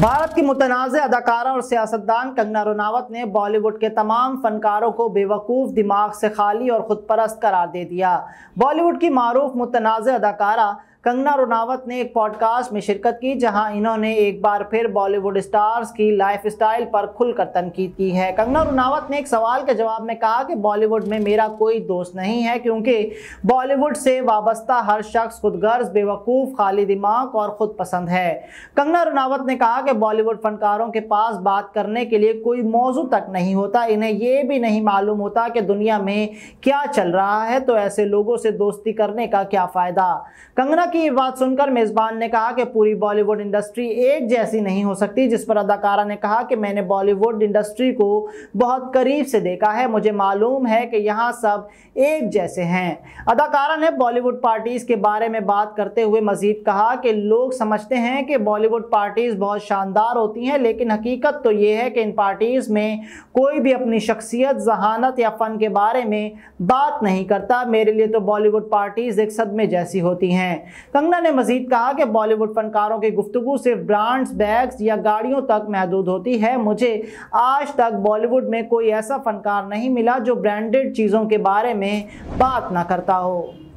भारत की मुतनाज़ अदाकारा और सियासतदान कंगना रनावत ने बॉलीवुड के तमाम फनकारों को बेवकूफ़ दिमाग से खाली और ख़ुदपरस्त करार दे दिया बॉलीवुड की मरूफ मुतनाज़ अदाकारा कंगना रुनावत ने एक पॉडकास्ट में शिरकत की जहां इन्होंने एक बार फिर बॉलीवुड स्टार्स की लाइफ स्टाइल पर खुलकर तनकीद की है कंगना रुनावत ने एक सवाल के जवाब में कहा कि बॉलीवुड में मेरा कोई दोस्त नहीं है क्योंकि बॉलीवुड से वाबस्ता हर शख्स खुदगर्ज बेवकूफ़ खाली दिमाग और खुद पसंद है कंगना रुनावत ने कहा कि बॉलीवुड फनकारों के पास बात करने के लिए कोई मौजू तक नहीं होता इन्हें यह भी नहीं मालूम होता कि दुनिया में क्या चल रहा है तो ऐसे लोगों से दोस्ती करने का क्या फ़ायदा कंगना की बात सुनकर मेजबान ने कहा कि पूरी बॉलीवुड इंडस्ट्री एक जैसी नहीं हो सकती जिस पर अदाकारा ने कहा कि मैंने बॉलीवुड इंडस्ट्री को बहुत करीब से देखा है मुझे मालूम है कि यहाँ सब एक जैसे हैं अदाकारा ने बॉलीवुड पार्टीज़ के बारे में बात करते हुए मजीद कहा कि लोग समझते हैं कि बॉलीवुड पार्टीज़ बहुत शानदार होती हैं लेकिन हकीकत तो ये है कि इन पार्टीज़ में कोई भी अपनी शख्सियत जहानत या फ़न के बारे में बात नहीं करता मेरे लिए तो बॉलीवुड पार्टीज़ एक सदमे जैसी होती हैं कंगना ने मजीद कहा कि बॉलीवुड फनकारों की गुफ्तु सिर्फ ब्रांड्स बैग्स या गाड़ियों तक महदूद होती है मुझे आज तक बॉलीवुड में कोई ऐसा फनकार नहीं मिला जो ब्रांडेड चीज़ों के बारे में बात ना करता हो